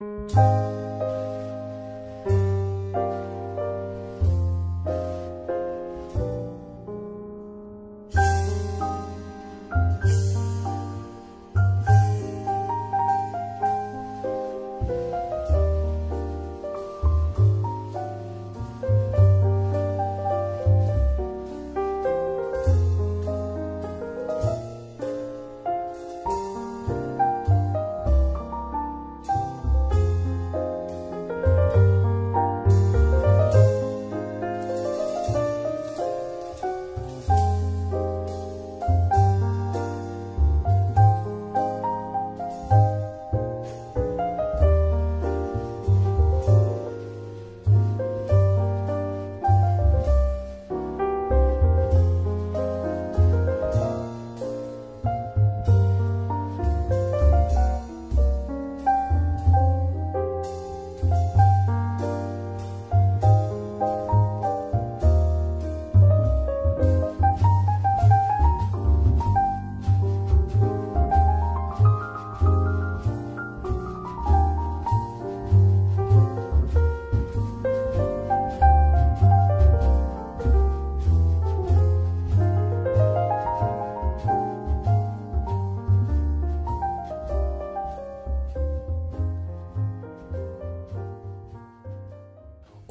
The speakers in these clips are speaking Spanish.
thank you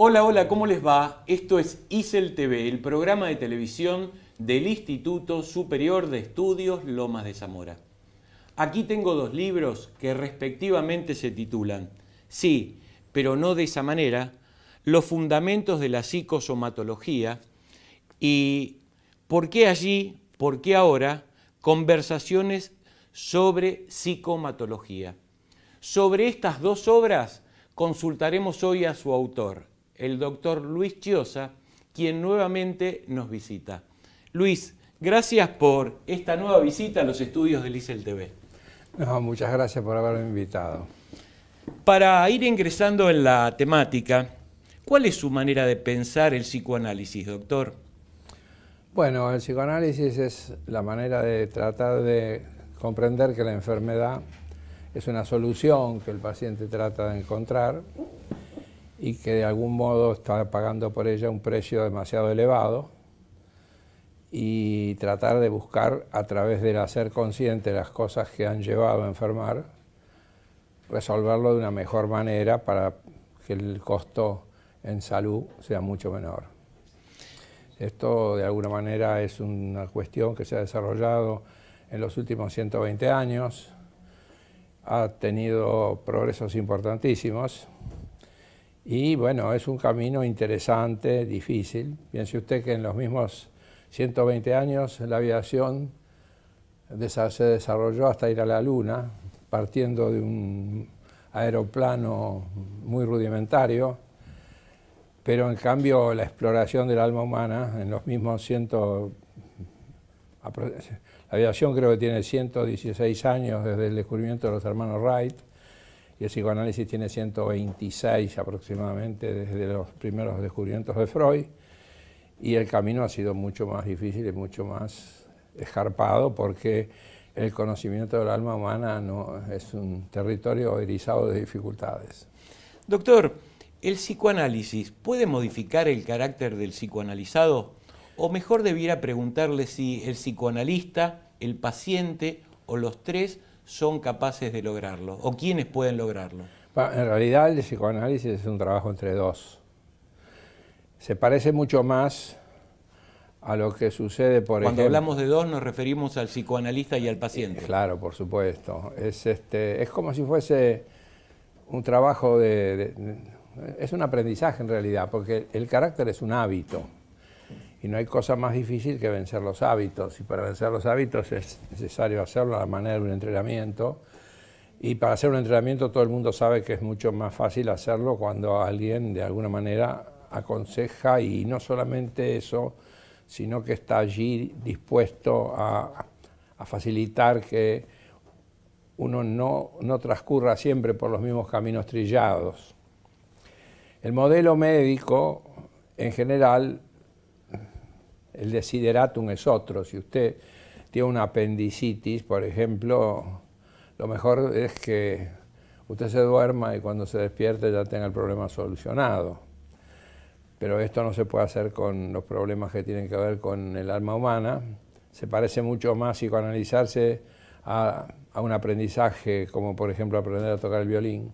Hola, hola, ¿cómo les va? Esto es ISEL TV, el programa de televisión del Instituto Superior de Estudios Lomas de Zamora. Aquí tengo dos libros que respectivamente se titulan, sí, pero no de esa manera, Los fundamentos de la psicosomatología y ¿Por qué allí? ¿Por qué ahora? Conversaciones sobre psicomatología. Sobre estas dos obras consultaremos hoy a su autor, el doctor Luis Chiosa, quien nuevamente nos visita. Luis, gracias por esta nueva visita a los estudios del ICEL TV. muchas gracias por haberme invitado. Para ir ingresando en la temática, ¿cuál es su manera de pensar el psicoanálisis, doctor? Bueno, el psicoanálisis es la manera de tratar de comprender que la enfermedad es una solución que el paciente trata de encontrar y que de algún modo está pagando por ella un precio demasiado elevado y tratar de buscar a través del hacer consciente las cosas que han llevado a enfermar, resolverlo de una mejor manera para que el costo en salud sea mucho menor. Esto de alguna manera es una cuestión que se ha desarrollado en los últimos 120 años, ha tenido progresos importantísimos, y bueno, es un camino interesante, difícil. Piense usted que en los mismos 120 años la aviación se desarrolló hasta ir a la Luna, partiendo de un aeroplano muy rudimentario, pero en cambio la exploración del alma humana en los mismos 100... La aviación creo que tiene 116 años desde el descubrimiento de los hermanos Wright, y el psicoanálisis tiene 126 aproximadamente desde los primeros descubrimientos de Freud, y el camino ha sido mucho más difícil y mucho más escarpado porque el conocimiento del alma humana no, es un territorio erizado de dificultades. Doctor, ¿el psicoanálisis puede modificar el carácter del psicoanalizado? O mejor debiera preguntarle si el psicoanalista, el paciente o los tres son capaces de lograrlo o quiénes pueden lograrlo? En realidad el psicoanálisis es un trabajo entre dos. Se parece mucho más a lo que sucede por Cuando hablamos de dos nos referimos al psicoanalista y al eh, paciente. Claro, por supuesto. Es, este, es como si fuese un trabajo de, Es un aprendizaje en realidad, porque el carácter es un hábito. Y no hay cosa más difícil que vencer los hábitos. Y para vencer los hábitos es necesario hacerlo a la manera de un entrenamiento. Y para hacer un entrenamiento todo el mundo sabe que es mucho más fácil hacerlo cuando alguien de alguna manera aconseja y no solamente eso, sino que está allí dispuesto a, a facilitar que uno no, no transcurra siempre por los mismos caminos trillados. El modelo médico en general el desideratum es otro. Si usted tiene una apendicitis, por ejemplo, lo mejor es que usted se duerma y cuando se despierte ya tenga el problema solucionado. Pero esto no se puede hacer con los problemas que tienen que ver con el alma humana. Se parece mucho más psicoanalizarse a, a un aprendizaje como por ejemplo aprender a tocar el violín.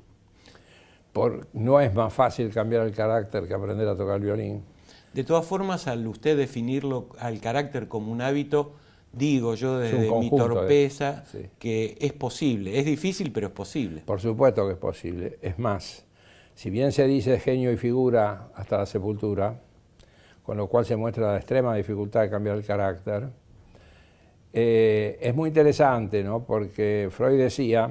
no es más fácil cambiar el carácter que aprender a tocar el violín de todas formas, al usted definirlo al carácter como un hábito, digo yo desde mi torpeza que es posible. Es difícil, pero es posible. Por supuesto que es posible. Es más, si bien se dice genio y figura hasta la sepultura, con lo cual se muestra la extrema dificultad de cambiar el carácter, eh, es muy interesante, ¿no? Porque Freud decía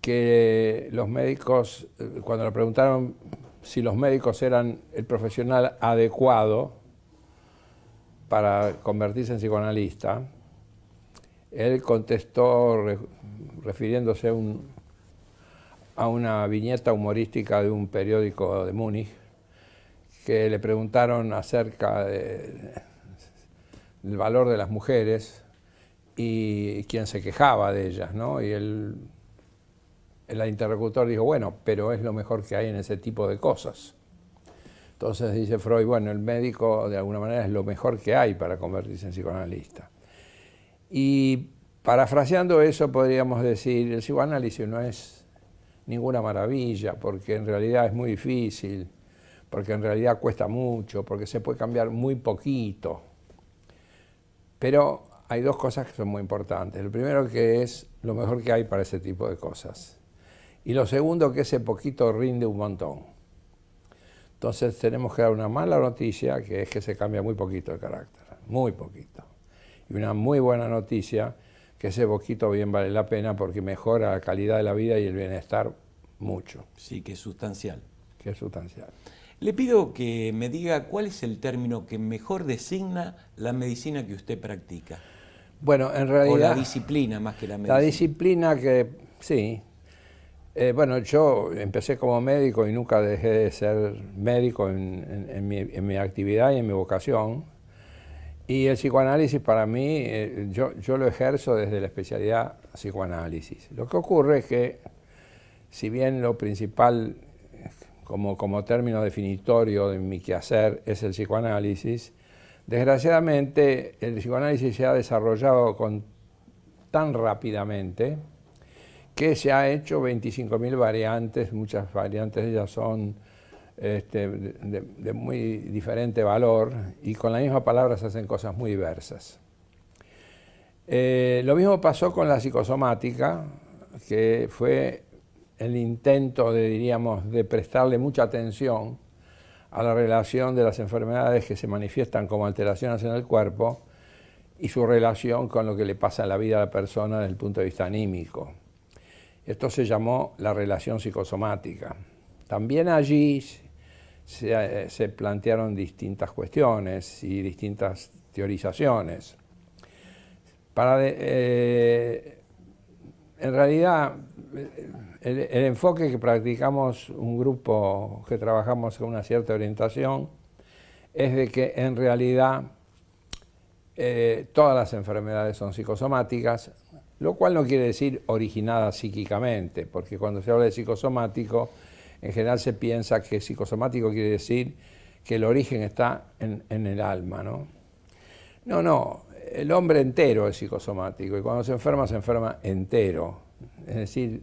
que los médicos, eh, cuando le preguntaron si los médicos eran el profesional adecuado para convertirse en psicoanalista, él contestó refiriéndose a, una viñeta humorística de un periódico de Múnich, que le preguntaron acerca del valor de las mujeres y quién se quejaba de ellas, Y el interlocutor dijo, bueno, pero es lo mejor que hay en ese tipo de cosas. Entonces dice Freud, bueno, el médico de alguna manera es lo mejor que hay para convertirse en psicoanalista. Y parafraseando eso podríamos decir, el psicoanálisis no es ninguna maravilla, porque en realidad es muy difícil, porque en realidad cuesta mucho, porque se puede cambiar muy poquito. Pero hay dos cosas que son muy importantes. El primero que es lo mejor que hay para ese tipo de cosas. Y lo segundo, que ese poquito rinde un montón. Entonces tenemos que dar una mala noticia, que es que se cambia muy poquito de carácter, muy poquito. Y una muy buena noticia, que ese poquito bien vale la pena porque mejora la calidad de la vida y el bienestar mucho. Sí, que es sustancial. Que es sustancial. Le pido que me diga cuál es el término que mejor designa la medicina que usted practica. Bueno, en realidad... O la disciplina más que la medicina. La disciplina que, sí, eh, bueno, yo empecé como médico y nunca dejé de ser médico en, mi, actividad y en mi vocación. Y el psicoanálisis para mí, eh, yo, lo ejerzo desde la especialidad psicoanálisis. Lo que ocurre es que, si bien lo principal como, término definitorio de mi quehacer es el psicoanálisis, desgraciadamente el psicoanálisis se ha desarrollado tan rápidamente que se ha hecho 25.000 variantes, muchas variantes ya ellas son este, de, muy diferente valor y con la misma palabra se hacen cosas muy diversas. Eh, lo mismo pasó con la psicosomática, que fue el intento, de, diríamos, de prestarle mucha atención a la relación de las enfermedades que se manifiestan como alteraciones en el cuerpo y su relación con lo que le pasa en la vida a la persona desde el punto de vista anímico. Esto se llamó la relación psicosomática. También allí se, plantearon distintas cuestiones y distintas teorizaciones. Para eh, en realidad, el, enfoque que practicamos un grupo que trabajamos con una cierta orientación es de que en realidad eh, todas las enfermedades son psicosomáticas, lo cual no quiere decir originada psíquicamente, porque cuando se habla de psicosomático, en general se piensa que psicosomático quiere decir que el origen está en, el alma, ¿no? No, no, el hombre entero es psicosomático y cuando se enferma, se enferma entero. Es decir,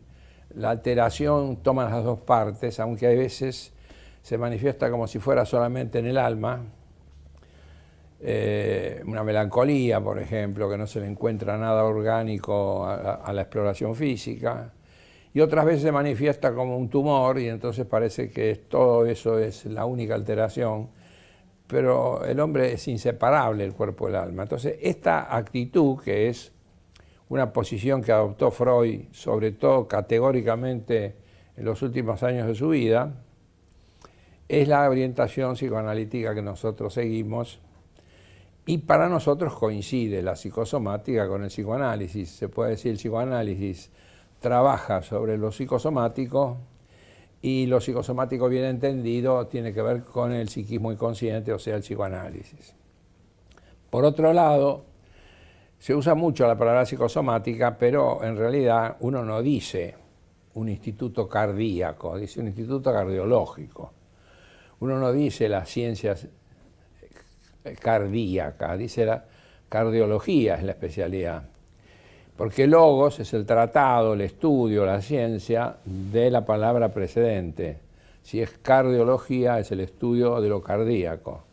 la alteración toma las dos partes, aunque a veces se manifiesta como si fuera solamente en el alma, eh, una melancolía, por ejemplo, que no se le encuentra nada orgánico a, la exploración física, y otras veces se manifiesta como un tumor y entonces parece que todo eso es la única alteración, pero el hombre es inseparable el cuerpo y el alma. Entonces, esta actitud que es una posición que adoptó Freud, sobre todo categóricamente en los últimos años de su vida, es la orientación psicoanalítica que nosotros seguimos y para nosotros coincide la psicosomática con el psicoanálisis. Se puede decir el psicoanálisis trabaja sobre lo psicosomático y lo psicosomático bien entendido tiene que ver con el psiquismo inconsciente, o sea, el psicoanálisis. Por otro lado, se usa mucho la palabra psicosomática, pero en realidad uno no dice un instituto cardíaco, dice un instituto cardiológico. Uno no dice las ciencias cardíaca, dice la cardiología es la especialidad, porque logos es el tratado, el estudio, la ciencia de la palabra precedente. Si es cardiología es el estudio de lo cardíaco.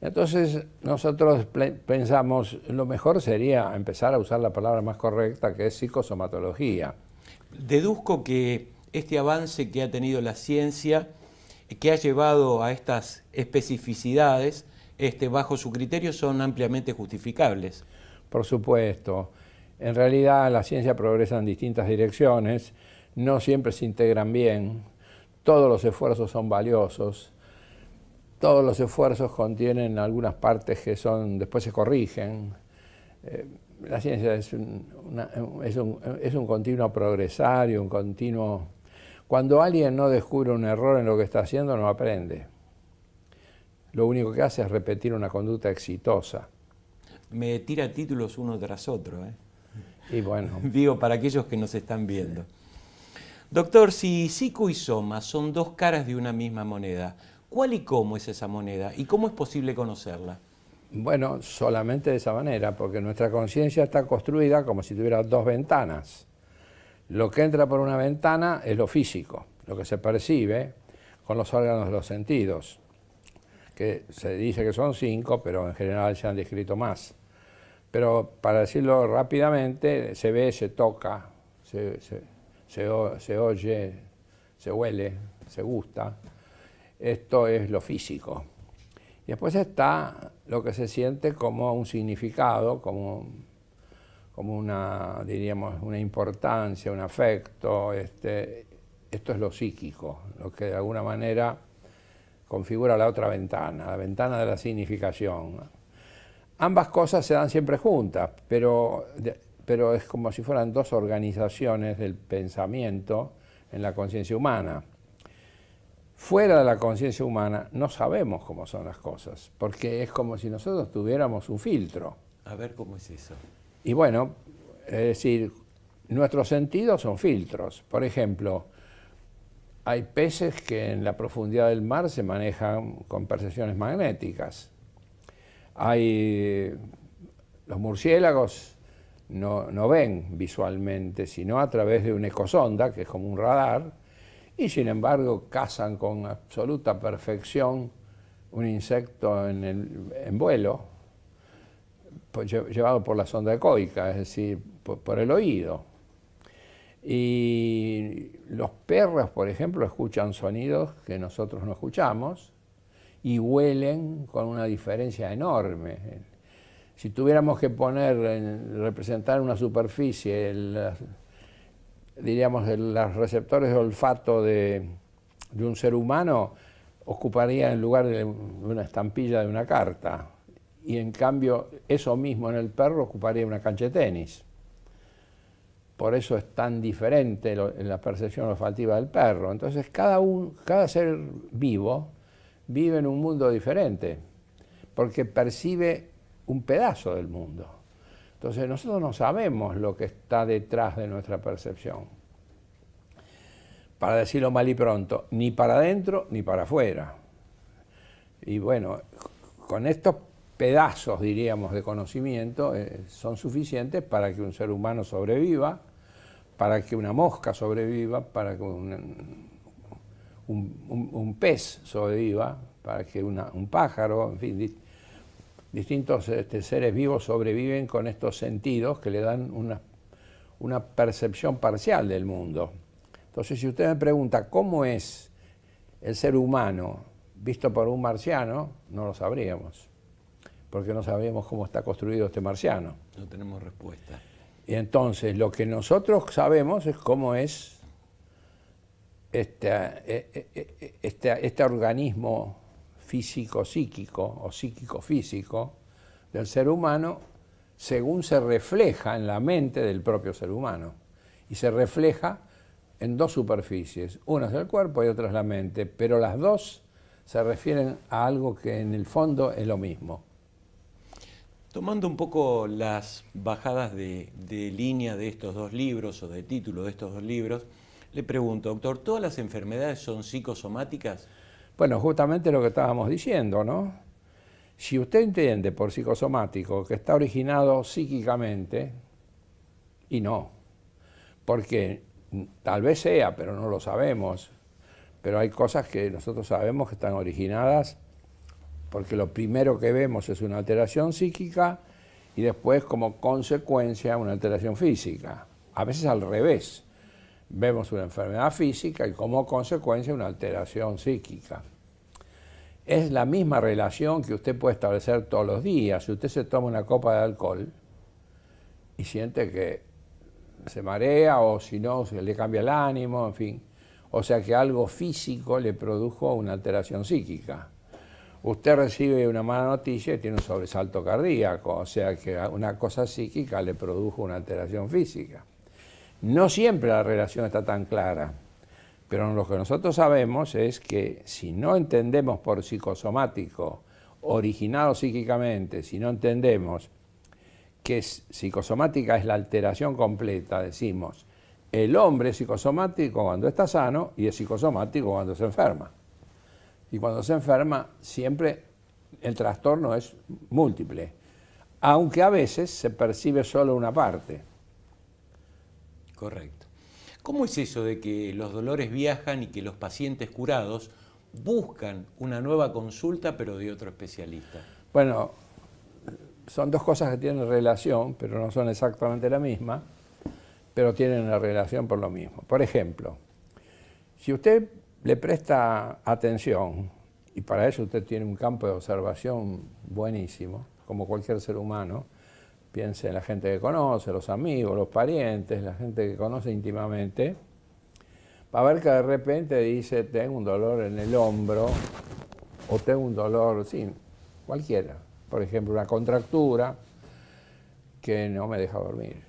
Entonces nosotros pensamos, lo mejor sería empezar a usar la palabra más correcta que es psicosomatología. Deduzco que este avance que ha tenido la ciencia, que ha llevado a estas especificidades, este, bajo su criterio son ampliamente justificables. Por supuesto. En realidad la ciencia progresa en distintas direcciones, no siempre se integran bien, todos los esfuerzos son valiosos, todos los esfuerzos contienen algunas partes que son después se corrigen. Eh, la ciencia es un, es, un, es un continuo progresar y un continuo... Cuando alguien no descubre un error en lo que está haciendo, no aprende lo único que hace es repetir una conducta exitosa. Me tira títulos uno tras otro. ¿eh? Y bueno. Digo, para aquellos que nos están viendo. Doctor, si psico y soma son dos caras de una misma moneda, ¿cuál y cómo es esa moneda y cómo es posible conocerla? Bueno, solamente de esa manera, porque nuestra conciencia está construida como si tuviera dos ventanas. Lo que entra por una ventana es lo físico, lo que se percibe con los órganos de los sentidos que se dice que son cinco, pero en general se han descrito más. Pero para decirlo rápidamente, se ve, se toca, se, oye, se huele, se gusta. Esto es lo físico. Y después está lo que se siente como un significado, como, como una, diríamos, una importancia, un afecto. Este, esto es lo psíquico, lo que de alguna manera configura la otra ventana, la ventana de la significación. Ambas cosas se dan siempre juntas, pero, pero es como si fueran dos organizaciones del pensamiento en la conciencia humana. Fuera de la conciencia humana no sabemos cómo son las cosas, porque es como si nosotros tuviéramos un filtro. A ver cómo es eso. Y bueno, es decir, nuestros sentidos son filtros. Por ejemplo, hay peces que en la profundidad del mar se manejan con percepciones magnéticas. Hay los murciélagos no, ven visualmente, sino a través de una ecosonda, que es como un radar, y sin embargo cazan con absoluta perfección un insecto en, vuelo, pues llevado por la sonda ecoica, es decir, por el oído. Y los perros, por ejemplo, escuchan sonidos que nosotros no escuchamos y huelen con una diferencia enorme. Si tuviéramos que poner, representar una superficie, diríamos, los receptores de olfato de, de un ser humano, ocuparía el lugar de una estampilla de una carta. Y en cambio, eso mismo en el perro ocuparía una cancha de tenis por eso es tan diferente en la percepción olfativa del perro. Entonces cada, cada ser vivo vive en un mundo diferente, porque percibe un pedazo del mundo. Entonces nosotros no sabemos lo que está detrás de nuestra percepción. Para decirlo mal y pronto, ni para adentro ni para afuera. Y bueno, con estos pedazos, diríamos, de conocimiento eh, son suficientes para que un ser humano sobreviva para que una mosca sobreviva, para que un, pez sobreviva, para que un pájaro, en fin, distintos este, seres vivos sobreviven con estos sentidos que le dan una, una percepción parcial del mundo. Entonces, si usted me pregunta cómo es el ser humano visto por un marciano, no lo sabríamos, porque no sabíamos cómo está construido este marciano. No tenemos respuesta. Y entonces lo que nosotros sabemos es cómo es este, este organismo físico-psíquico o psíquico-físico del ser humano según se refleja en la mente del propio ser humano. Y se refleja en dos superficies, una es el cuerpo y otra es la mente, pero las dos se refieren a algo que en el fondo es lo mismo. Tomando un poco las bajadas de, línea de estos dos libros o de título de estos dos libros, le pregunto, doctor, ¿todas las enfermedades son psicosomáticas? Bueno, justamente lo que estábamos diciendo, ¿no? Si usted entiende por psicosomático que está originado psíquicamente, y no, porque tal vez sea, pero no lo sabemos, pero hay cosas que nosotros sabemos que están originadas porque lo primero que vemos es una alteración psíquica y después como consecuencia una alteración física. A veces al revés, vemos una enfermedad física y como consecuencia una alteración psíquica. Es la misma relación que usted puede establecer todos los días. Si usted se toma una copa de alcohol y siente que se marea o si no, se le cambia el ánimo, en fin. O sea que algo físico le produjo una alteración psíquica usted recibe una mala noticia y tiene un sobresalto cardíaco, o sea que una cosa psíquica le produjo una alteración física. No siempre la relación está tan clara, pero lo que nosotros sabemos es que si no entendemos por psicosomático, originado psíquicamente, si no entendemos que psicosomática es la alteración completa, decimos, el hombre es psicosomático cuando está sano y es psicosomático cuando se enferma. Y cuando se enferma, siempre el trastorno es múltiple, aunque a veces se percibe solo una parte. Correcto. ¿Cómo es eso de que los dolores viajan y que los pacientes curados buscan una nueva consulta pero de otro especialista? Bueno, son dos cosas que tienen relación, pero no son exactamente la misma, pero tienen una relación por lo mismo. Por ejemplo, si usted le presta atención, y para eso usted tiene un campo de observación buenísimo, como cualquier ser humano, piense en la gente que conoce, los amigos, los parientes, la gente que conoce íntimamente, va a ver que de repente dice, tengo un dolor en el hombro, o tengo un dolor, sí, cualquiera, por ejemplo, una contractura que no me deja dormir.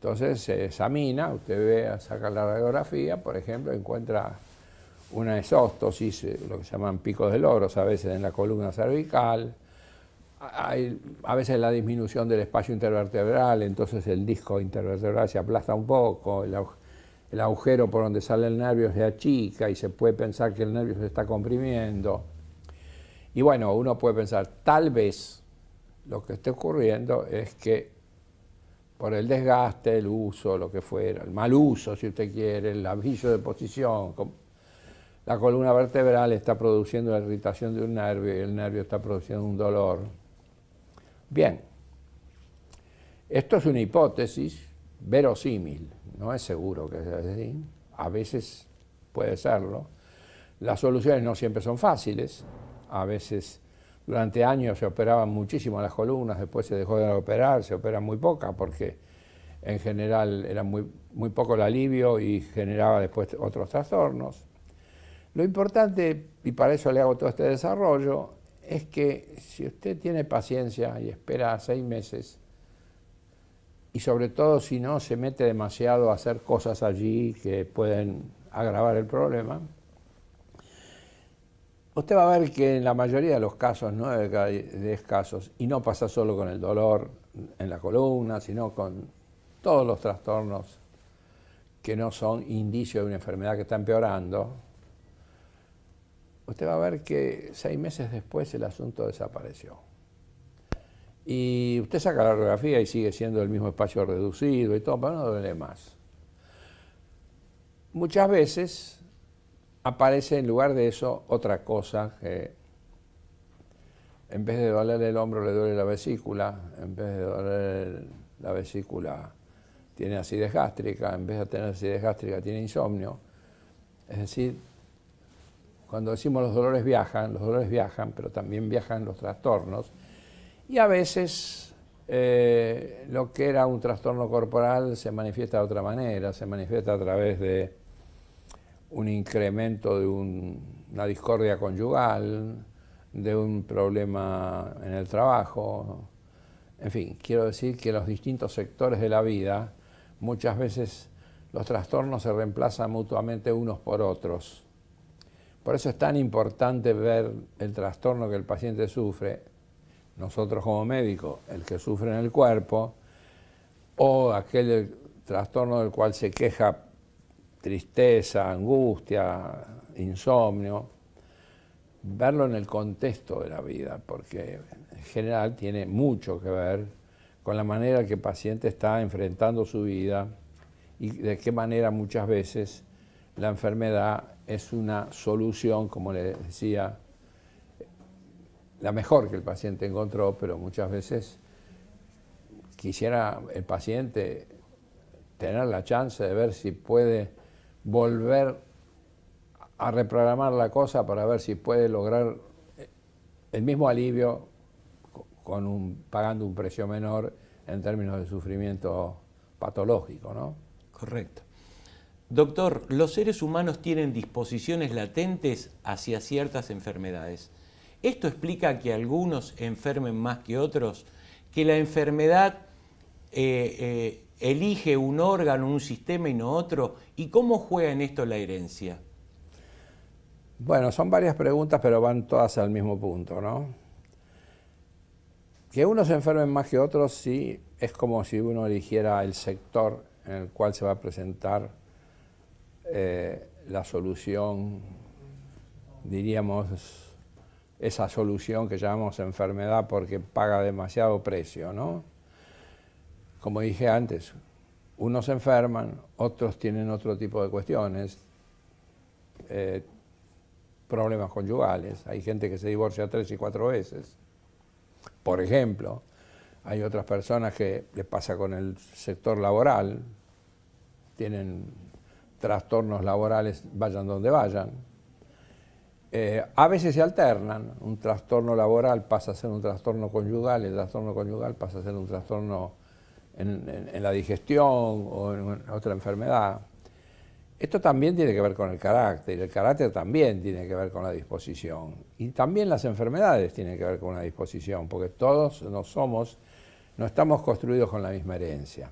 Entonces se examina, usted ve, saca la radiografía, por ejemplo, encuentra una exóstosis, eh, lo que se llaman picos de logros a veces en la columna cervical, a veces la disminución del espacio intervertebral, entonces el disco intervertebral se aplasta un poco, el, agujero por donde sale el nervio se achica y se puede pensar que el nervio se está comprimiendo. Y bueno, uno puede pensar, tal vez lo que esté ocurriendo es que por el desgaste, el uso, lo que fuera, el mal uso, si usted quiere, el aviso de posición. La columna vertebral está produciendo la irritación de un nervio y el nervio está produciendo un dolor. Bien, esto es una hipótesis verosímil, no es seguro que sea así, a veces puede serlo. Las soluciones no siempre son fáciles, a veces durante años se operaban muchísimo las columnas, después se dejó de operar, se operan muy poca, porque en general era muy, muy poco el alivio y generaba después otros trastornos. Lo importante, y para eso le hago todo este desarrollo, es que si usted tiene paciencia y espera seis meses, y sobre todo si no se mete demasiado a hacer cosas allí que pueden agravar el problema, usted va a ver que en la mayoría de los casos, 9 de cada 10 casos, y no pasa solo con el dolor en la columna, sino con todos los trastornos que no son indicio de una enfermedad que está empeorando, usted va a ver que seis meses después el asunto desapareció. Y usted saca la radiografía y sigue siendo el mismo espacio reducido y todo, pero no duele más. Muchas veces aparece en lugar de eso otra cosa que en vez de doler el hombro le duele la vesícula, en vez de doler la vesícula tiene acidez gástrica, en vez de tener acidez gástrica tiene insomnio. Es decir, cuando decimos los dolores viajan, los dolores viajan, pero también viajan los trastornos. Y a veces eh, lo que era un trastorno corporal se manifiesta de otra manera, se manifiesta a través de un incremento de una discordia conyugal, de un problema en el trabajo. En fin, quiero decir que los distintos sectores de la vida, muchas veces los trastornos se reemplazan mutuamente unos por otros. Por eso es tan importante ver el trastorno que el paciente sufre, nosotros como médicos, el que sufre en el cuerpo, o aquel trastorno del cual se queja tristeza, angustia, insomnio, verlo en el contexto de la vida, porque en general tiene mucho que ver con la manera que el paciente está enfrentando su vida y de qué manera muchas veces la enfermedad es una solución, como le decía, la mejor que el paciente encontró, pero muchas veces quisiera el paciente tener la chance de ver si puede volver a reprogramar la cosa para ver si puede lograr eh, el mismo alivio con un, pagando un precio menor en términos de sufrimiento patológico, ¿no? Correcto. Doctor, los seres humanos tienen disposiciones latentes hacia ciertas enfermedades. ¿Esto explica que algunos enfermen más que otros? ¿Que la enfermedad eh, eh, elige un órgano, un sistema y no otro? ¿Y cómo juega en esto la herencia? Bueno, son varias preguntas, pero van todas al mismo punto, ¿no? Que unos enfermen más que otros, sí, es como si uno eligiera el sector en el cual se va a presentar eh, la solución, diríamos, esa solución que llamamos enfermedad porque paga demasiado precio, ¿no? como dije antes, unos se enferman, otros tienen otro tipo de cuestiones, eh, problemas conyugales, hay gente que se divorcia tres y cuatro veces, por ejemplo, hay otras personas que les pasa con el sector laboral, tienen trastornos laborales, vayan donde vayan. Eh, a veces se alternan, un trastorno laboral pasa a ser un trastorno conyugal, el trastorno conyugal pasa a ser un trastorno en, la digestión o en otra enfermedad. Esto también tiene que ver con el carácter, y el carácter también tiene que ver con la disposición. Y también las enfermedades tienen que ver con la disposición, porque todos no somos, no estamos construidos con la misma herencia.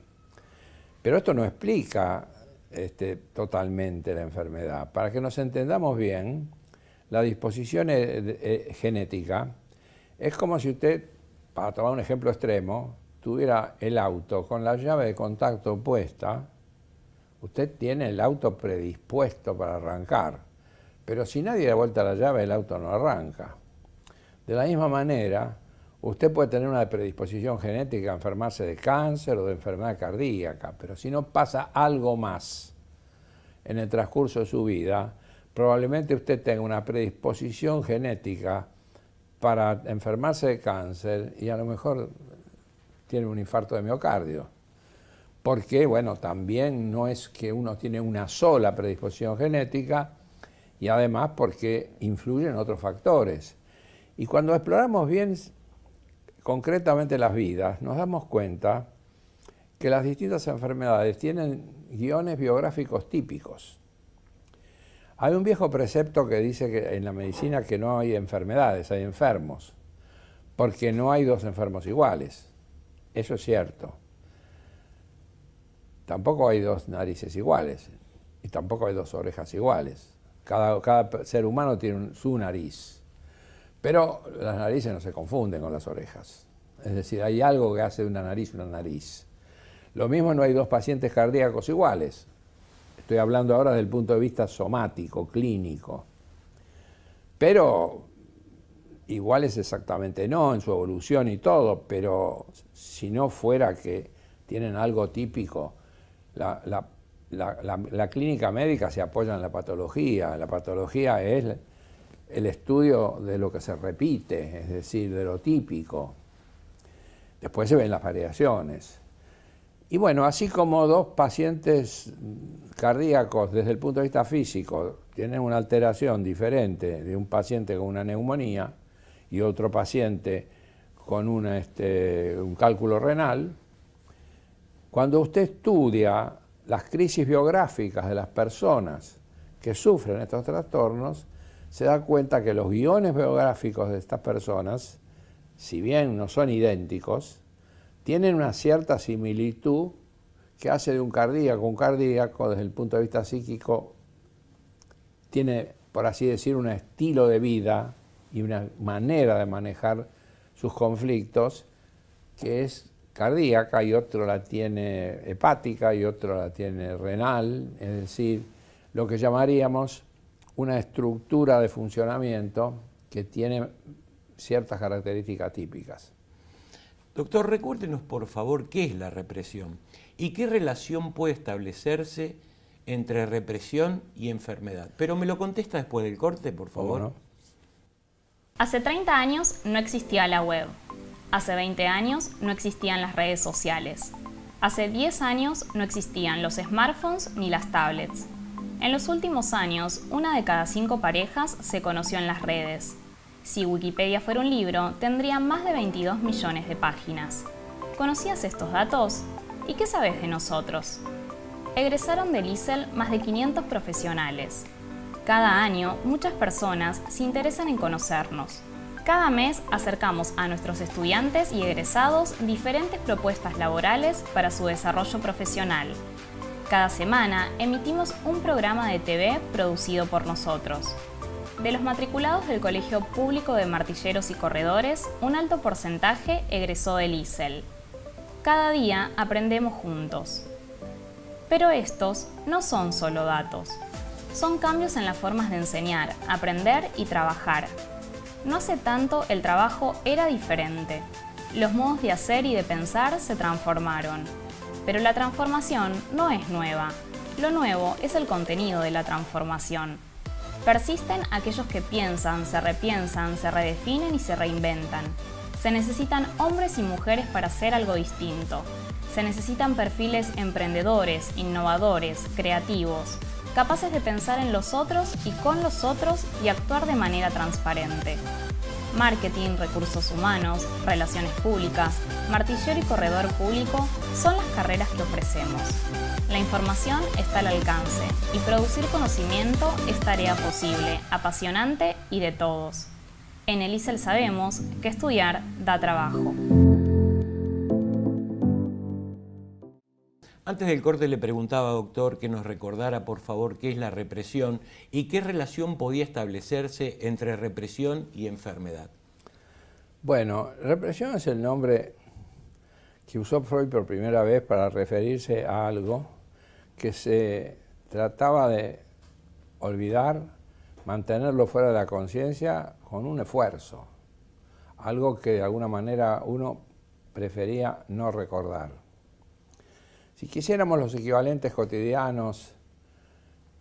Pero esto no explica este, totalmente la enfermedad. Para que nos entendamos bien, la disposición genética es como si usted, para tomar un ejemplo extremo, tuviera el auto con la llave de contacto puesta, usted tiene el auto predispuesto para arrancar. Pero si nadie da vuelta la llave, el auto no arranca. De la misma manera, usted puede tener una predisposición genética a enfermarse de cáncer o de enfermedad cardíaca, pero si no pasa algo más en el transcurso de su vida, probablemente usted tenga una predisposición genética para enfermarse de cáncer y a lo mejor tiene un infarto de miocardio. Porque, bueno, también no es que uno tiene una sola predisposición genética y además porque influyen otros factores. Y cuando exploramos bien concretamente las vidas, nos damos cuenta que las distintas enfermedades tienen guiones biográficos típicos. Hay un viejo precepto que dice que en la medicina que no hay enfermedades, hay enfermos, porque no hay dos enfermos iguales. Eso es cierto. Tampoco hay dos narices iguales y tampoco hay dos orejas iguales. Cada, ser humano tiene su nariz. Pero las narices no se confunden con las orejas. Es decir, hay algo que hace una nariz una nariz. Lo mismo no hay dos pacientes cardíacos iguales. Estoy hablando ahora desde el punto de vista somático, clínico. Pero iguales exactamente no, en su evolución y todo, pero si no fuera que tienen algo típico, la, la clínica médica se apoya en la patología, la patología es el estudio de lo que se repite, es decir, de lo típico. Después se ven las variaciones. Y bueno, así como dos pacientes cardíacos desde el punto de vista físico tienen una alteración diferente de un paciente con una neumonía, y otro paciente con este, un cálculo renal, cuando usted estudia las crisis biográficas de las personas que sufren estos trastornos, se da cuenta que los guiones biográficos de estas personas, si bien no son idénticos, tienen una cierta similitud que hace de un cardíaco un cardíaco desde el punto de vista psíquico, tiene, por así decir, un estilo de vida y una manera de manejar sus conflictos que es cardíaca y otro la tiene hepática y otro la tiene renal, es decir, lo que llamaríamos una estructura de funcionamiento que tiene ciertas características típicas. Doctor, recuérdenos por favor qué es la represión y qué relación puede establecerse entre represión y enfermedad. Pero me lo contesta después del corte, por favor. Hace 30 años no existía la web. Hace 20 años no existían las redes sociales. Hace 10 años no existían los smartphones ni las tablets. En los últimos años, una de cada cinco parejas se conoció en las redes. Si Wikipedia fuera un libro, tendría más de 22 millones de páginas. ¿Conocías estos datos? ¿Y qué sabes de nosotros? Egresaron de ISEL más de 500 profesionales, cada año, muchas personas se interesan en conocernos. Cada mes acercamos a nuestros estudiantes y egresados diferentes propuestas laborales para su desarrollo profesional. Cada semana emitimos un programa de TV producido por nosotros. De los matriculados del Colegio Público de Martilleros y Corredores, un alto porcentaje egresó del ISEL. Cada día aprendemos juntos. Pero estos no son solo datos son cambios en las formas de enseñar, aprender y trabajar. No hace tanto el trabajo era diferente. Los modos de hacer y de pensar se transformaron. Pero la transformación no es nueva. Lo nuevo es el contenido de la transformación. Persisten aquellos que piensan, se repiensan, se redefinen y se reinventan. Se necesitan hombres y mujeres para hacer algo distinto. Se necesitan perfiles emprendedores, innovadores, creativos, capaces de pensar en los otros y con los otros y actuar de manera transparente. Marketing, recursos humanos, relaciones públicas, martillero y corredor público son las carreras que ofrecemos. La información está al alcance y producir conocimiento es tarea posible, apasionante y de todos. En el sabemos que estudiar da trabajo. Antes del corte le preguntaba, doctor, que nos recordara, por favor, qué es la represión y qué relación podía establecerse entre represión y enfermedad. Bueno, represión es el nombre que usó Freud por primera vez para referirse a algo que se trataba de olvidar, mantenerlo fuera de la conciencia con un esfuerzo, algo que de alguna manera uno prefería no recordar. Si quisiéramos los equivalentes cotidianos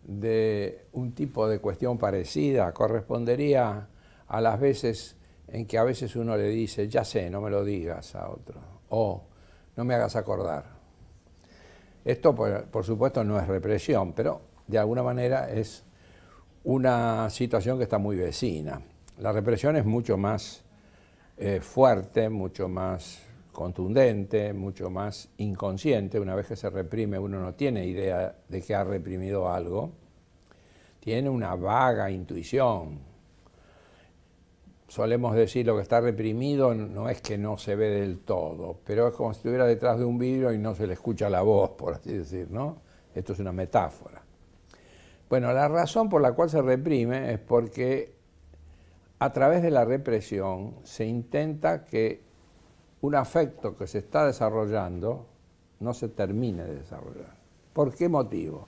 de un tipo de cuestión parecida, correspondería a las veces en que a veces uno le dice, ya sé, no me lo digas a otro, o no me hagas acordar. Esto, por, supuesto, no es represión, pero de alguna manera es una situación que está muy vecina. La represión es mucho más eh, fuerte, mucho más contundente, mucho más inconsciente. Una vez que se reprime uno no tiene idea de que ha reprimido algo. Tiene una vaga intuición. Solemos decir lo que está reprimido no es que no se ve del todo, pero es como si estuviera detrás de un vidrio y no se le escucha la voz, por así decir, ¿no? Esto es una metáfora. Bueno, la razón por la cual se reprime es porque a través de la represión se intenta que un afecto que se está desarrollando no se termine de desarrollar. ¿Por qué motivo?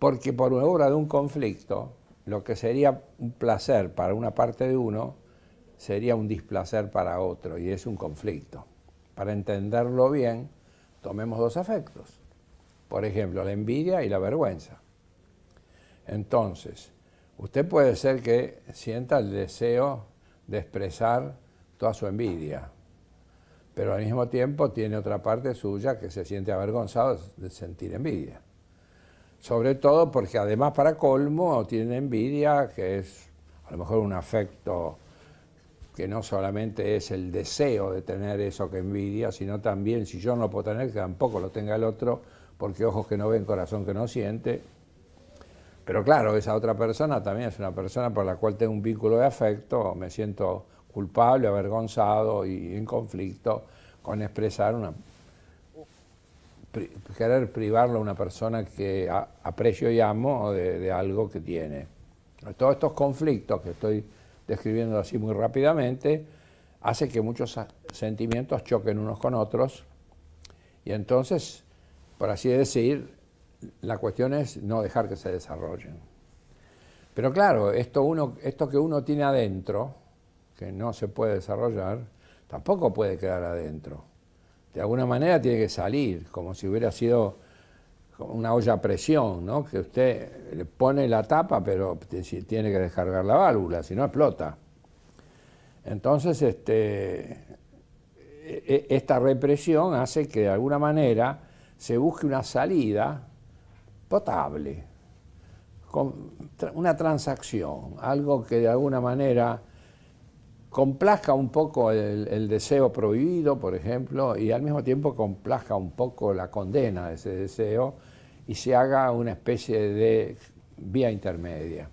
Porque por una obra de un conflicto, lo que sería un placer para una parte de uno sería un displacer para otro y es un conflicto. Para entenderlo bien, tomemos dos afectos. Por ejemplo, la envidia y la vergüenza. Entonces, usted puede ser que sienta el deseo de expresar toda su envidia, pero al mismo tiempo tiene otra parte suya que se siente avergonzado de sentir envidia. Sobre todo porque además para colmo tiene envidia, que es a lo mejor un afecto que no solamente es el deseo de tener eso que envidia, sino también si yo no lo puedo tener, que tampoco lo tenga el otro, porque ojos que no ven, corazón que no siente. Pero claro, esa otra persona también es una persona por la cual tengo un vínculo de afecto, me siento culpable, avergonzado y en conflicto con expresar una querer privarlo a una persona que aprecio y amo de, algo que tiene. Todos estos conflictos que estoy describiendo así muy rápidamente hace que muchos sentimientos choquen unos con otros y entonces, por así decir, la cuestión es no dejar que se desarrollen. Pero claro, esto, uno, esto que uno tiene adentro, que no se puede desarrollar, tampoco puede quedar adentro. De alguna manera tiene que salir, como si hubiera sido una olla a presión, ¿no? que usted le pone la tapa, pero tiene que descargar la válvula, si no explota. Entonces, este, e, e, esta represión hace que de alguna manera se busque una salida potable, con una transacción, algo que de alguna manera complaja un poco el, el, deseo prohibido, por ejemplo, y al mismo tiempo complaja un poco la condena de ese deseo y se haga una especie de vía intermedia.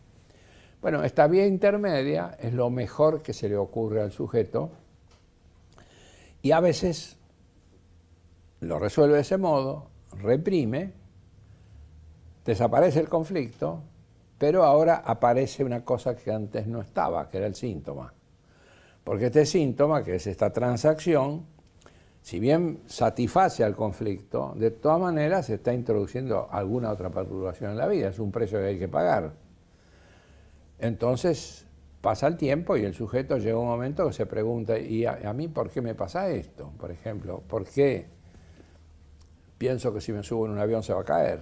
Bueno, esta vía intermedia es lo mejor que se le ocurre al sujeto y a veces lo resuelve de ese modo, reprime, desaparece el conflicto, pero ahora aparece una cosa que antes no estaba, que era el síntoma. Porque este síntoma, que es esta transacción, si bien satisface al conflicto, de todas maneras se está introduciendo alguna otra perturbación en la vida, es un precio que hay que pagar. Entonces pasa el tiempo y el sujeto llega un momento que se pregunta, ¿y a mí por qué me pasa esto? Por ejemplo, ¿por qué pienso que si me subo en un avión se va a caer?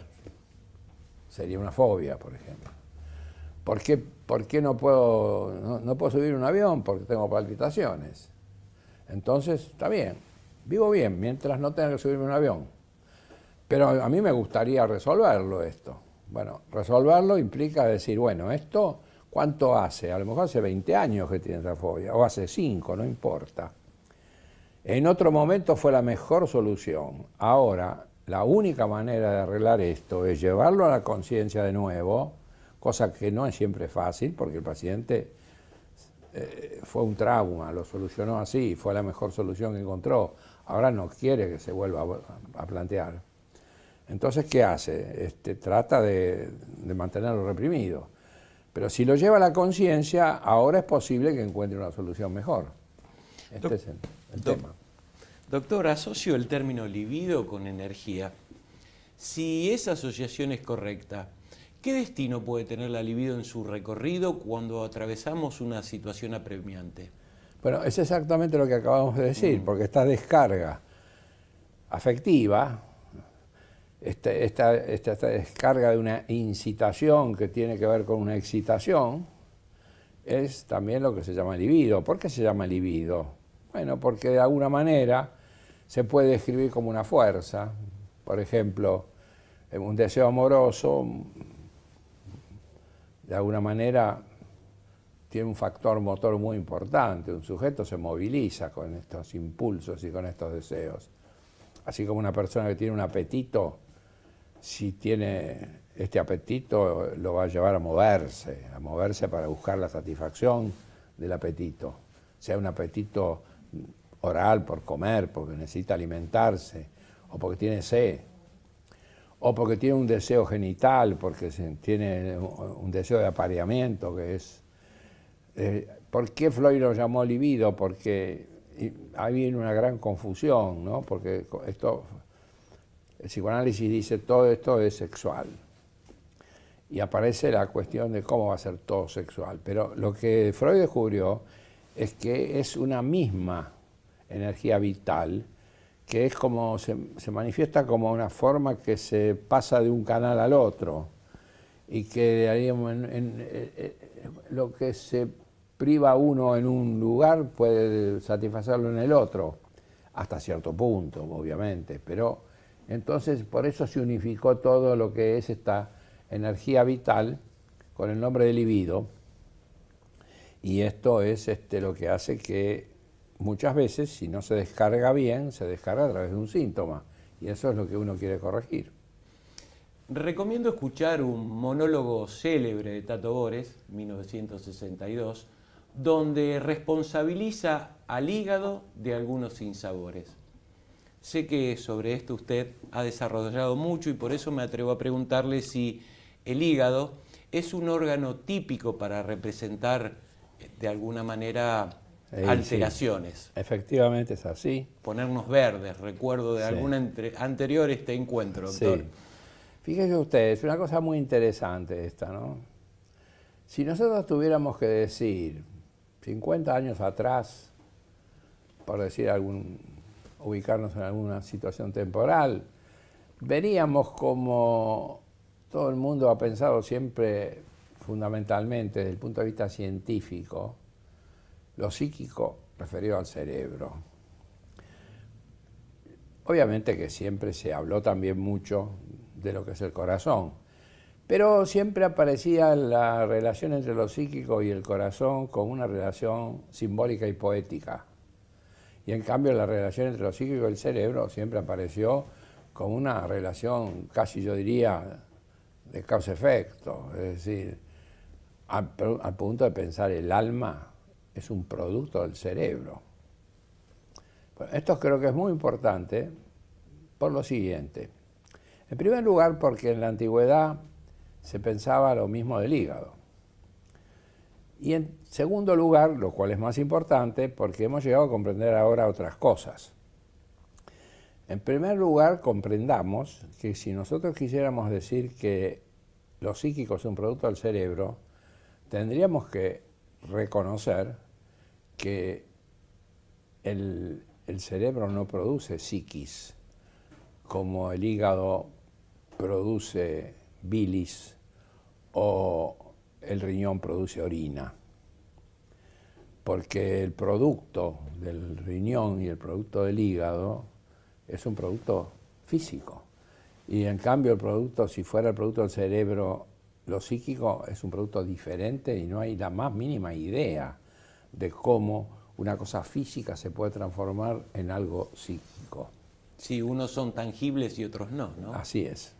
Sería una fobia, por ejemplo. ¿Por qué, no, puedo, puedo subir un avión? Porque tengo palpitaciones. Entonces, está bien, vivo bien mientras no tenga que subirme un avión. Pero a mí me gustaría resolverlo esto. Bueno, resolverlo implica decir, bueno, esto, ¿cuánto hace? A lo mejor hace 20 años que tiene esa fobia, o hace 5, no importa. En otro momento fue la mejor solución. Ahora, la única manera de arreglar esto es llevarlo a la conciencia de nuevo, cosa que no es siempre fácil porque el paciente eh, fue un trauma, lo solucionó así, fue la mejor solución que encontró, ahora no quiere que se vuelva a, plantear. Entonces, ¿qué hace? Este, trata de, mantenerlo reprimido. Pero si lo lleva a la conciencia, ahora es posible que encuentre una solución mejor. Este es el, tema. Doctor, asocio el término libido con energía. Si esa asociación es correcta, ¿Qué destino puede tener la libido en su recorrido cuando atravesamos una situación apremiante? Bueno, es exactamente lo que acabamos de decir, mm. porque esta descarga afectiva, este, esta, descarga de una incitación que tiene que ver con una excitación, es también lo que se llama libido. ¿Por qué se llama libido? Bueno, porque de alguna manera se puede describir como una fuerza. Por ejemplo, un deseo amoroso de alguna manera tiene un factor motor muy importante. Un sujeto se moviliza con estos impulsos y con estos deseos. Así como una persona que tiene un apetito, si tiene este apetito, lo va a llevar a moverse, a moverse para buscar la satisfacción del apetito. Sea un apetito oral por comer, porque necesita alimentarse o porque tiene sed o porque tiene un deseo genital, porque tiene un deseo de apareamiento, que es... Eh, ¿Por qué Freud lo llamó libido? Porque ahí viene una gran confusión, ¿no? Porque esto, el psicoanálisis dice todo esto es sexual. Y aparece la cuestión de cómo va a ser todo sexual. Pero lo que Freud descubrió es que es una misma energía vital que es como se, manifiesta como una forma que se pasa de un canal al otro y que eh, eh, lo que se priva uno en un lugar puede satisfacerlo en el otro, hasta cierto punto, obviamente, pero entonces por eso se unificó todo lo que es esta energía vital con el nombre de libido y esto es este, lo que hace que muchas veces, si no se descarga bien, se descarga a través de un síntoma. Y eso es lo que uno quiere corregir. Recomiendo escuchar un monólogo célebre de Tato Bores, 1962, donde responsabiliza al hígado de algunos sinsabores. Sé que sobre esto usted ha desarrollado mucho y por eso me atrevo a preguntarle si el hígado es un órgano típico para representar eh, de alguna manera alteraciones. efectivamente es así. Ponernos verdes, recuerdo de algún entre, anterior este encuentro, doctor. Fíjense ustedes, una cosa muy interesante esta, ¿no? Si nosotros tuviéramos que decir 50 años atrás, por decir algún, ubicarnos en alguna situación temporal, veríamos como todo el mundo ha pensado siempre fundamentalmente desde el punto de vista científico, lo psíquico referido al cerebro. Obviamente que siempre se habló también mucho de lo que es el corazón, pero siempre aparecía la relación entre lo psíquico y el corazón con una relación simbólica y poética. Y en cambio la relación entre lo psíquico y el cerebro siempre apareció como una relación casi yo diría de causa-efecto, es decir, al punto de pensar el alma es un producto del cerebro. esto creo que es muy importante por lo siguiente. En primer lugar, porque en la antigüedad se pensaba lo mismo del hígado. Y en segundo lugar, lo cual es más importante, porque hemos llegado a comprender ahora otras cosas. En primer lugar, comprendamos que si nosotros quisiéramos decir que lo psíquico es un producto del cerebro, tendríamos que reconocer que el, cerebro no produce psiquis, como el hígado produce bilis o el riñón produce orina, porque el producto del riñón y el producto del hígado es un producto físico. Y en cambio el producto, si fuera el producto del cerebro, lo psíquico es un producto diferente y no hay la más mínima idea de cómo una cosa física se puede transformar en algo psíquico. Sí, unos son tangibles y otros no, ¿no? Así es.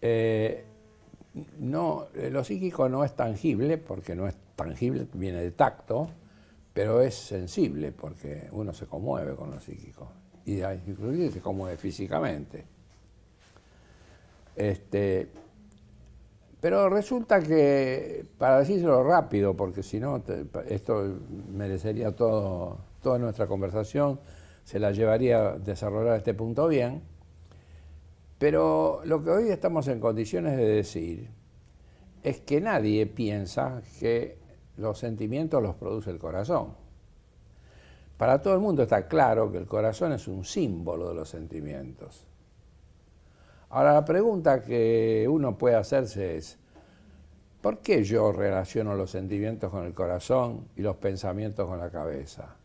Eh, no, eh, lo psíquico no es tangible, porque no es tangible, viene de tacto, pero es sensible, porque uno se conmueve con lo psíquico, y inclusive se conmueve físicamente. Este, pero resulta que, para decírselo rápido, porque si no, esto merecería todo, toda nuestra conversación, se la llevaría a desarrollar este punto bien, pero lo que hoy estamos en condiciones de decir es que nadie piensa que los sentimientos los produce el corazón. Para todo el mundo está claro que el corazón es un símbolo de los sentimientos. Ahora la pregunta que uno puede hacerse es, ¿por qué yo relaciono los sentimientos con el corazón y los pensamientos con la cabeza?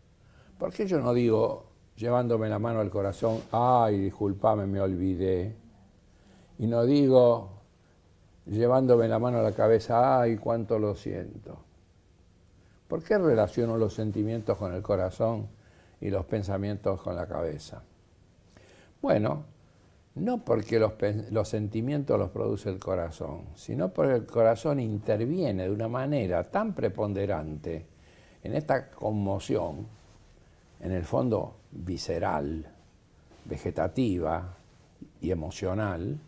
¿Por qué yo no digo, llevándome la mano al corazón, ay, disculpame, me olvidé? Y no digo, llevándome la mano a la cabeza, ay, cuánto lo siento. ¿Por qué relaciono los sentimientos con el corazón y los pensamientos con la cabeza? Bueno, no porque los, sentimientos los produce el corazón, sino porque el corazón interviene de una manera tan preponderante en esta conmoción, en el fondo visceral, vegetativa y emocional,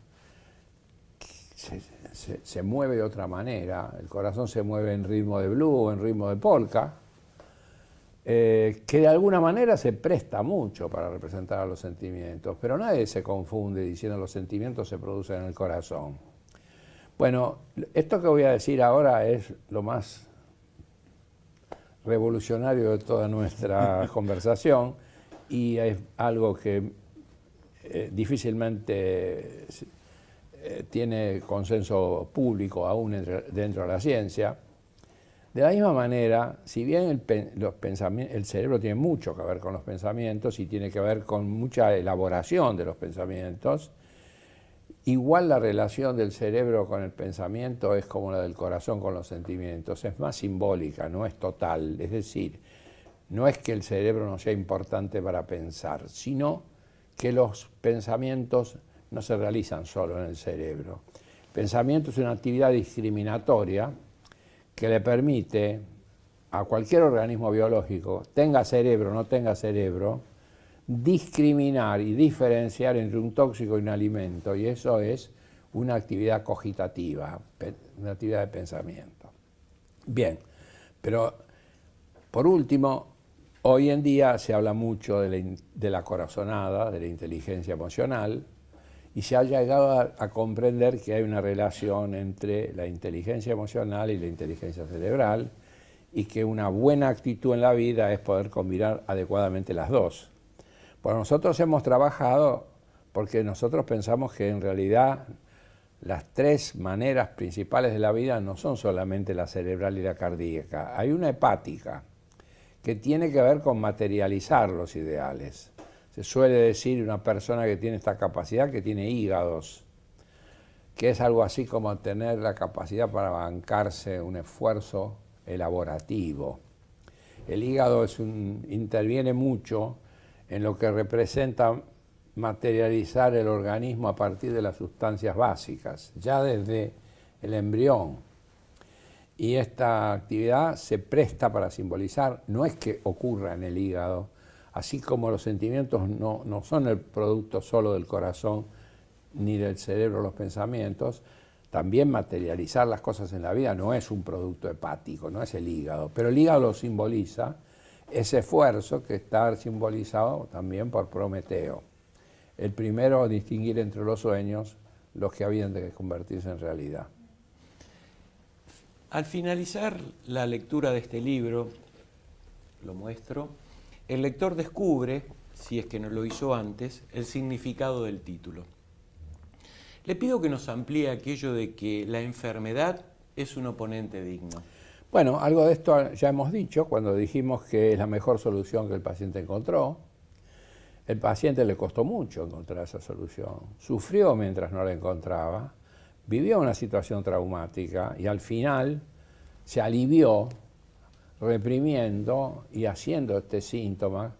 se, mueve de otra manera, el corazón se mueve en ritmo de blues, en ritmo de polka, eh, que de alguna manera se presta mucho para representar a los sentimientos, pero nadie se confunde diciendo los sentimientos se producen en el corazón. Bueno, esto que voy a decir ahora es lo más revolucionario de toda nuestra conversación y es algo que eh, difícilmente eh, tiene consenso público aún dentro de la ciencia. De la misma manera, si bien el, cerebro tiene mucho que ver con los pensamientos y tiene que ver con mucha elaboración de los pensamientos, igual la relación del cerebro con el pensamiento es como la del corazón con los sentimientos, es más simbólica, no es total, es decir, no es que el cerebro no sea importante para pensar, sino que los pensamientos no se realizan solo en el cerebro. pensamiento es una actividad discriminatoria, que le permite a cualquier organismo biológico, tenga cerebro o no tenga cerebro, discriminar y diferenciar entre un tóxico y un alimento, y eso es una actividad cogitativa, una actividad de pensamiento. Bien, pero por último, hoy en día se habla mucho de la, de la corazonada, de la inteligencia emocional, y se ha llegado a, comprender que hay una relación entre la inteligencia emocional y la inteligencia cerebral y que una buena actitud en la vida es poder combinar adecuadamente las dos. Por nosotros hemos trabajado porque nosotros pensamos que en realidad las tres maneras principales de la vida no son solamente la cerebral y la cardíaca, hay una hepática que tiene que ver con materializar los ideales se suele decir una persona que tiene esta capacidad que tiene hígados, que es algo así como tener la capacidad para bancarse un esfuerzo elaborativo. El hígado es un, interviene mucho en lo que representa materializar el organismo a partir de las sustancias básicas, ya desde el embrión. Y esta actividad se presta para simbolizar, no es que ocurra en el hígado, así como los sentimientos no, son el producto solo del corazón ni del cerebro los pensamientos, también materializar las cosas en la vida no es un producto hepático, no es el hígado, pero el hígado simboliza ese esfuerzo que está simbolizado también por Prometeo. El primero, a distinguir entre los sueños los que habían de convertirse en realidad. Al finalizar la lectura de este libro, lo muestro, el lector descubre, si es que no lo hizo antes, el significado del título. Le pido que nos amplíe aquello de que la enfermedad es un oponente digno. Bueno, algo de esto ya hemos dicho cuando dijimos que es la mejor solución que el paciente encontró. El paciente le costó mucho encontrar esa solución, sufrió mientras no la encontraba, vivió una situación traumática y al final se alivió reprimiendo y haciendo este síntoma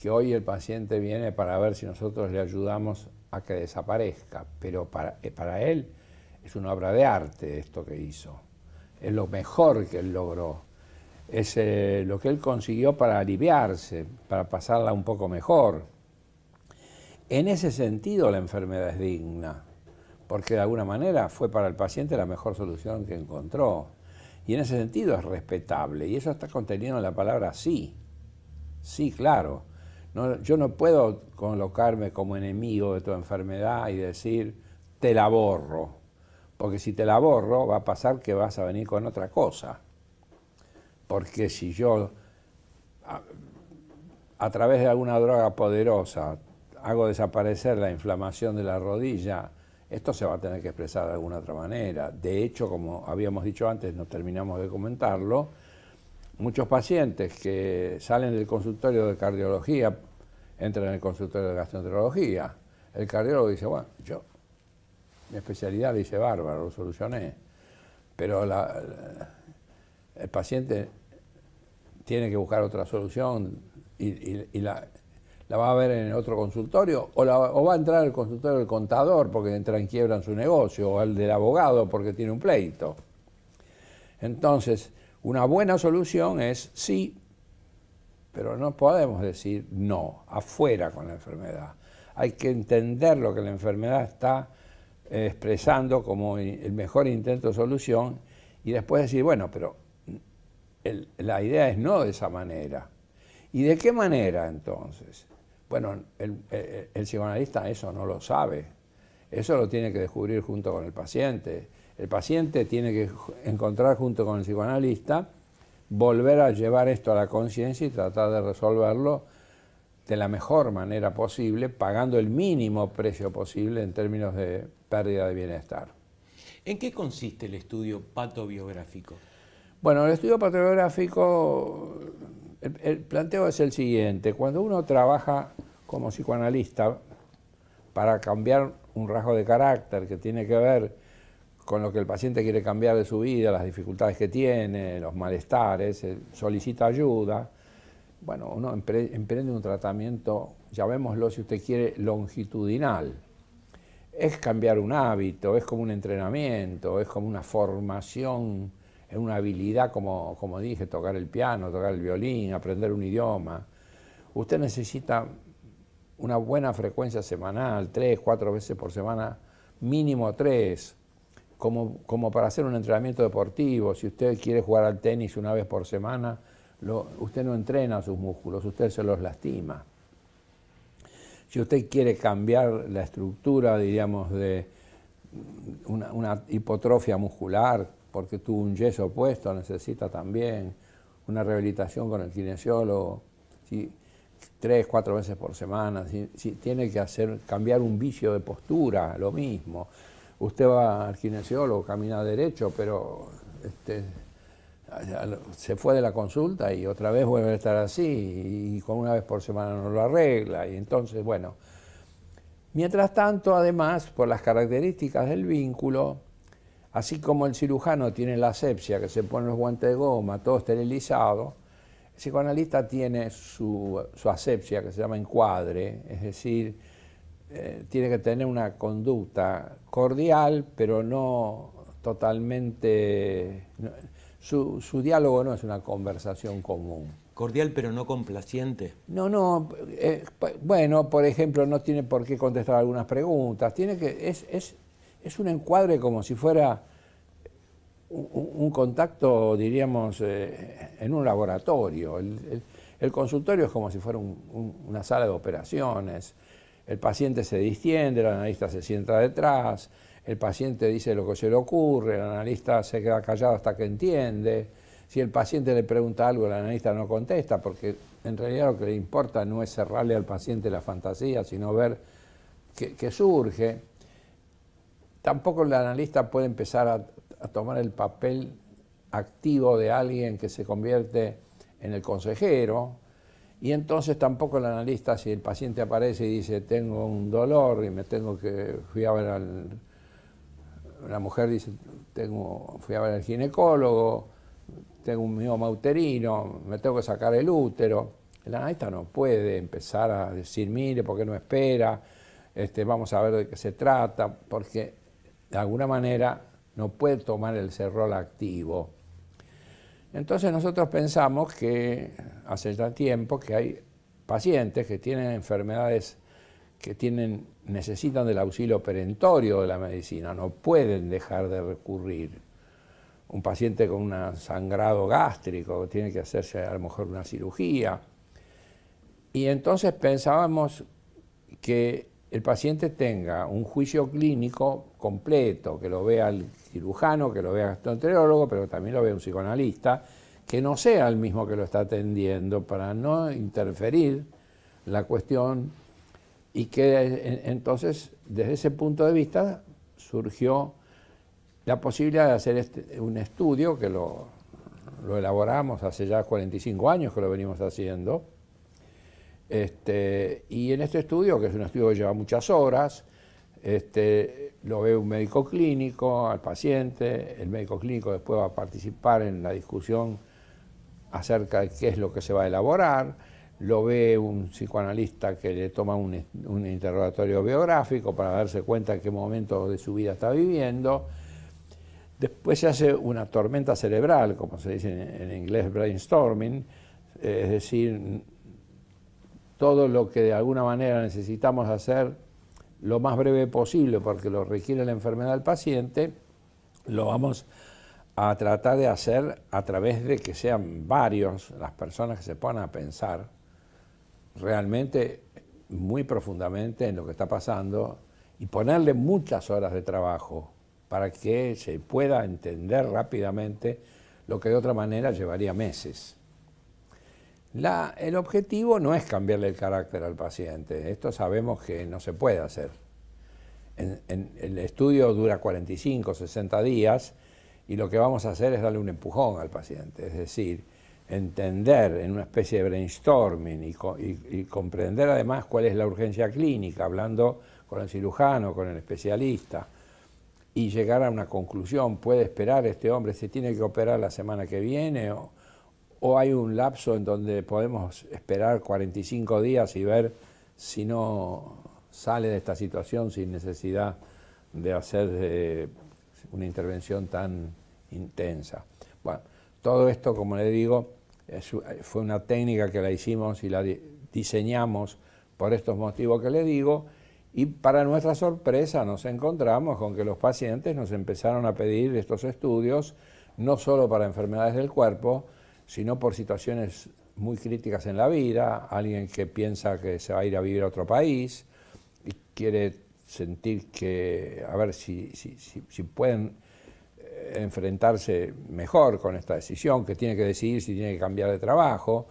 que hoy el paciente viene para ver si nosotros le ayudamos a que desaparezca, pero para, eh, él es una obra de arte esto que hizo, es lo mejor que él logró, es eh, lo que él consiguió para aliviarse, para pasarla un poco mejor. En ese sentido la enfermedad es digna, porque de alguna manera fue para el paciente la mejor solución que encontró. Y en ese sentido es respetable, y eso está contenido en la palabra sí. Sí, claro. yo no puedo colocarme como enemigo de tu enfermedad y decir, te la borro, porque si te la borro va a pasar que vas a venir con otra cosa. Porque si yo a través de alguna droga poderosa hago desaparecer la inflamación de la rodilla, esto se va a tener que expresar de alguna otra manera. De hecho, como habíamos dicho antes, no terminamos de comentarlo, muchos pacientes que salen del consultorio de cardiología entran en el consultorio de gastroenterología. El cardiólogo dice, bueno, yo, mi especialidad dice bárbaro, lo solucioné. Pero el paciente tiene que buscar otra solución y la, la va a ver en el otro consultorio o, va a entrar al consultorio del contador porque entra en quiebra en su negocio o el del abogado porque tiene un pleito. Entonces, una buena solución es sí, pero no podemos decir no, afuera con la enfermedad. Hay que entender lo que la enfermedad está eh, expresando como el mejor intento de solución y después decir, bueno, pero la idea es no de esa manera. ¿Y de qué manera entonces? Bueno, el, psicoanalista eso no lo sabe. Eso lo tiene que descubrir junto con el paciente. El paciente tiene que encontrar junto con el psicoanalista, volver a llevar esto a la conciencia y tratar de resolverlo de la mejor manera posible, pagando el mínimo precio posible en términos de pérdida de bienestar. ¿En qué consiste el estudio patobiográfico? Bueno, el estudio patobiográfico el, planteo es el siguiente, cuando uno trabaja como psicoanalista para cambiar un rasgo de carácter que tiene que ver con lo que el paciente quiere cambiar de su vida, las dificultades que tiene, los malestares, eh, solicita ayuda. Bueno, uno emprende un tratamiento, llamémoslo si usted quiere, longitudinal. Es cambiar un hábito, es como un entrenamiento, es como una formación en una habilidad, como, como dije, tocar el piano, tocar el violín, aprender un idioma. Usted necesita una buena frecuencia semanal, tres, cuatro veces por semana, mínimo tres, como, como para hacer un entrenamiento deportivo. Si usted quiere jugar al tenis una vez por semana, usted no entrena sus músculos, usted se los lastima. Si usted quiere cambiar la estructura, diríamos, de una, una hipotrofia muscular, porque tuvo un yeso puesto, necesita también una rehabilitación con el kinesiólogo, tres, cuatro veces por semana, si tiene que hacer, cambiar un vicio de postura, lo mismo. Usted va al kinesiólogo, camina derecho, pero este, se fue de la consulta y otra vez vuelve a estar así, y con una vez por semana no lo arregla, y entonces, bueno. Mientras tanto, además, por las características del vínculo, Así como el cirujano tiene la asepsia, que se pone los guantes de goma, todo esterilizado, el psicoanalista tiene su, su asepsia, que se llama encuadre, es decir, eh, tiene que tener una conducta cordial, pero no totalmente... su, diálogo no es una conversación común. Cordial pero no complaciente. No, no. Eh, bueno, por ejemplo, no tiene por qué contestar algunas preguntas. Tiene que es es un encuadre como si fuera un, contacto, diríamos, eh, en un laboratorio. El, consultorio es como si fuera una sala de operaciones. El paciente se distiende, el analista se sienta detrás, el paciente dice lo que se le ocurre, el analista se queda callado hasta que entiende. Si el paciente le pregunta algo, el analista no contesta, porque en realidad lo que le importa no es cerrarle al paciente la fantasía, sino ver qué surge tampoco el analista puede empezar a, tomar el papel activo de alguien que se convierte en el consejero, y entonces tampoco el analista, si el paciente aparece y dice, tengo un dolor y me tengo que, fui a ver al, la mujer dice, tengo, fui a ver al ginecólogo, tengo un mioma uterino, me tengo que sacar el útero. El analista no puede empezar a decir, mire, ¿por qué no espera? Este, vamos a ver de qué se trata, porque de alguna manera no puede tomar el cerrol activo. Entonces nosotros pensamos que hace ya tiempo que hay pacientes que tienen enfermedades que tienen, necesitan del auxilio perentorio de la medicina, no pueden dejar de recurrir. Un paciente con un sangrado gástrico tiene que hacerse a lo mejor una cirugía. Y entonces pensábamos que el paciente tenga un juicio clínico completo, que lo vea el cirujano, que lo vea el gastroenterólogo, pero también lo vea un psicoanalista, que no sea el mismo que lo está atendiendo para no interferir la cuestión y que entonces desde ese punto de vista surgió la posibilidad de hacer este, un estudio que lo, lo elaboramos hace ya 45 años que lo venimos haciendo, este, y en este estudio, que es un estudio que lleva muchas horas, este, lo ve un médico clínico al paciente, el médico clínico después va a participar en la discusión acerca de qué es lo que se va a elaborar, lo ve un psicoanalista que le toma un, interrogatorio biográfico para darse cuenta qué momento de su vida está viviendo, después se hace una tormenta cerebral, como se dice en inglés brainstorming, es decir, todo lo que de alguna manera necesitamos hacer lo más breve posible porque lo requiere la enfermedad del paciente, lo vamos a tratar de hacer a través de que sean varios las personas que se pongan a pensar realmente muy profundamente en lo que está pasando y ponerle muchas horas de trabajo para que se pueda entender rápidamente lo que de otra manera llevaría meses el objetivo no es cambiarle el carácter al paciente, esto sabemos que no se puede hacer. el estudio dura 45, 60 días y lo que vamos a hacer es darle un empujón al paciente, es decir, entender en una especie de brainstorming y, y comprender además cuál es la urgencia clínica, hablando con el cirujano, con el especialista, y llegar a una conclusión, puede esperar este hombre, se tiene que operar la semana que viene o, o hay un lapso en donde podemos esperar 45 días y ver si no sale de esta situación sin necesidad de hacer eh, una intervención tan intensa. Bueno, todo esto, como le digo, eh, fue una técnica que la hicimos y la diseñamos por estos motivos que le digo, y para nuestra sorpresa nos encontramos con que los pacientes nos empezaron a pedir estos estudios, no solo para enfermedades del cuerpo, sino por situaciones muy críticas en la vida, alguien que piensa que se va a ir a vivir a otro país y quiere sentir que, a ver si, pueden eh, enfrentarse mejor con esta decisión, que tiene que decidir si tiene que cambiar de trabajo,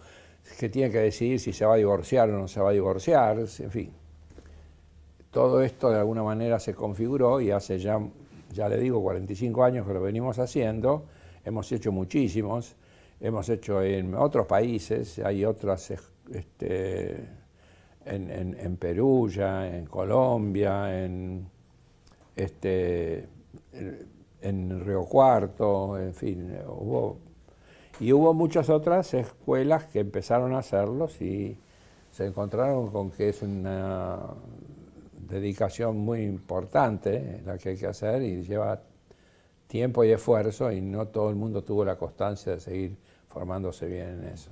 que tiene que decidir si se va a divorciar o no se va a divorciar, en fin. Todo esto de alguna manera se configuró y hace ya, ya le digo, 45 años que lo venimos haciendo, hemos hecho muchísimos, hemos hecho en otros países, hay otras este, en, en, en, Perú ya, en Colombia, en, este, en Río Cuarto, en fin, hubo... Y hubo muchas otras escuelas que empezaron a hacerlos y se encontraron con que es una dedicación muy importante la que hay que hacer y lleva tiempo y esfuerzo y no todo el mundo tuvo la constancia de seguir formándose bien en eso.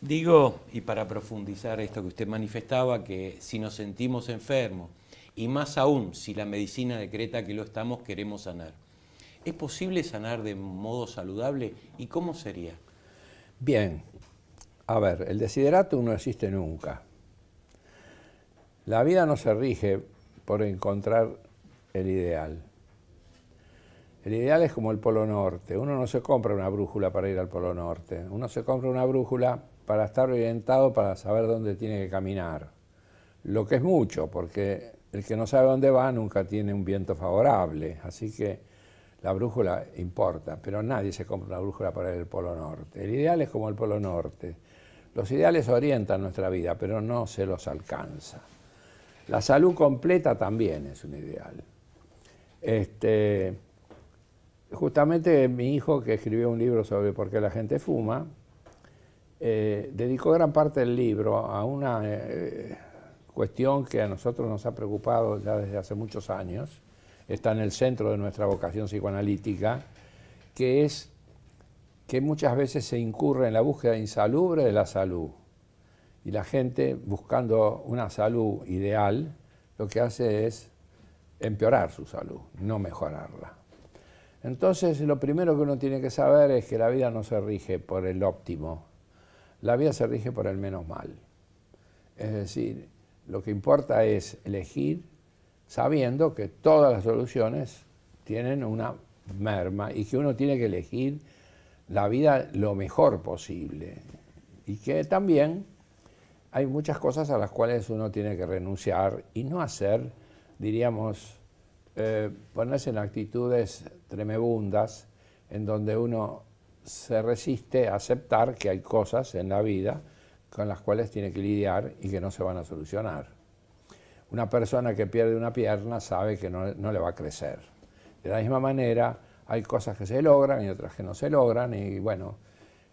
Digo, y para profundizar esto que usted manifestaba, que si nos sentimos enfermos, y más aún si la medicina decreta que lo estamos, queremos sanar. ¿Es posible sanar de modo saludable y cómo sería? Bien, a ver, el desiderato no existe nunca. La vida no se rige por encontrar el ideal. El ideal es como el Polo Norte. Uno no se compra una brújula para ir al Polo Norte. Uno se compra una brújula para estar orientado, para saber dónde tiene que caminar. Lo que es mucho, porque el que no sabe dónde va nunca tiene un viento favorable. Así que la brújula importa, pero nadie se compra una brújula para ir al Polo Norte. El ideal es como el Polo Norte. Los ideales orientan nuestra vida, pero no se los alcanza. La salud completa también es un ideal. Este, Justamente mi hijo, que escribió un libro sobre por qué la gente fuma, eh, dedicó gran parte del libro a una eh, cuestión que a nosotros nos ha preocupado ya desde hace muchos años, está en el centro de nuestra vocación psicoanalítica, que es que muchas veces se incurre en la búsqueda insalubre de la salud. Y la gente, buscando una salud ideal, lo que hace es empeorar su salud, no mejorarla. Entonces, lo primero que uno tiene que saber es que la vida no se rige por el óptimo, la vida se rige por el menos mal. Es decir, lo que importa es elegir sabiendo que todas las soluciones tienen una merma y que uno tiene que elegir la vida lo mejor posible. Y que también hay muchas cosas a las cuales uno tiene que renunciar y no hacer, diríamos, eh, ponerse en actitudes tremebundas en donde uno se resiste a aceptar que hay cosas en la vida con las cuales tiene que lidiar y que no se van a solucionar. Una persona que pierde una pierna sabe que no, le va a crecer. De la misma manera, hay cosas que se logran y otras que no se logran y bueno,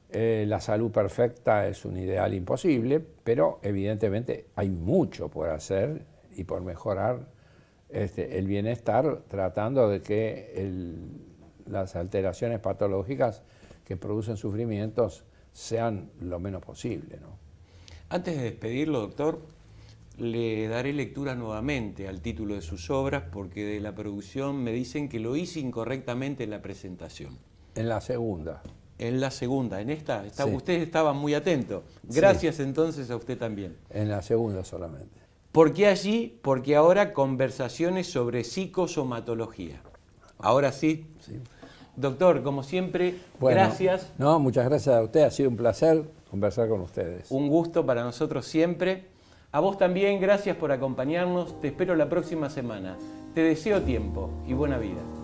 eh, la salud perfecta es un ideal imposible, pero evidentemente hay mucho por hacer y por mejorar este, el bienestar tratando de que las alteraciones patológicas que producen sufrimientos sean lo menos posible. Antes de despedirlo, doctor, le daré lectura nuevamente al título de sus obras porque de la producción me dicen que lo hice incorrectamente en la presentación. En la segunda. En la segunda, en esta. Usted estaba muy atento. Gracias entonces a usted también. En la segunda solamente. ¿Por qué allí? Porque ahora conversaciones sobre psicosomatología. Ahora sí. Doctor, como siempre, gracias. No, muchas gracias a usted. Ha sido un placer conversar con ustedes. Un gusto para nosotros siempre. A vos también, gracias por acompañarnos. Te espero la próxima semana. Te deseo tiempo y buena vida.